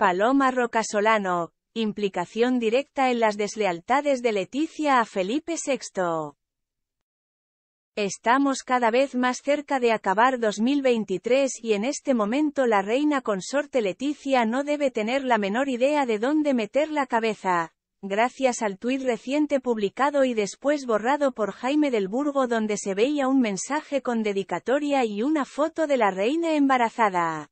Paloma Rocasolano, implicación directa en las deslealtades de Leticia a Felipe VI. Estamos cada vez más cerca de acabar 2023 y en este momento la reina consorte Leticia no debe tener la menor idea de dónde meter la cabeza. Gracias al tuit reciente publicado y después borrado por Jaime del Burgo donde se veía un mensaje con dedicatoria y una foto de la reina embarazada.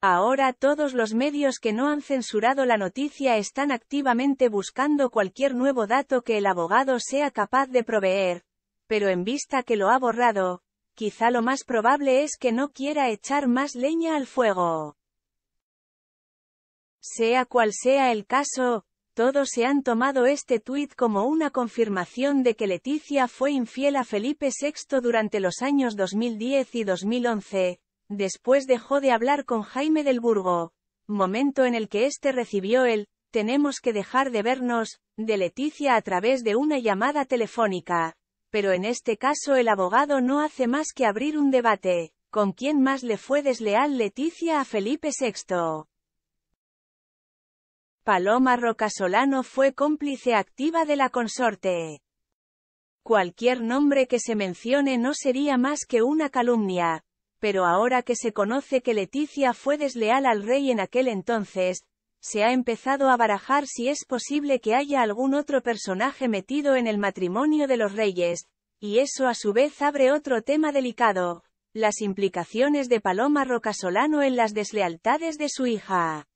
Ahora todos los medios que no han censurado la noticia están activamente buscando cualquier nuevo dato que el abogado sea capaz de proveer, pero en vista que lo ha borrado, quizá lo más probable es que no quiera echar más leña al fuego. Sea cual sea el caso, todos se han tomado este tuit como una confirmación de que Leticia fue infiel a Felipe VI durante los años 2010 y 2011, Después dejó de hablar con Jaime del Burgo, momento en el que éste recibió el tenemos que dejar de vernos, de Leticia a través de una llamada telefónica. Pero en este caso el abogado no hace más que abrir un debate, ¿con quién más le fue desleal Leticia a Felipe VI? Paloma Rocasolano fue cómplice activa de la consorte. Cualquier nombre que se mencione no sería más que una calumnia, pero ahora que se conoce que Leticia fue desleal al rey en aquel entonces, se ha empezado a barajar si es posible que haya algún otro personaje metido en el matrimonio de los reyes, y eso a su vez abre otro tema delicado, las implicaciones de Paloma Rocasolano en las deslealtades de su hija.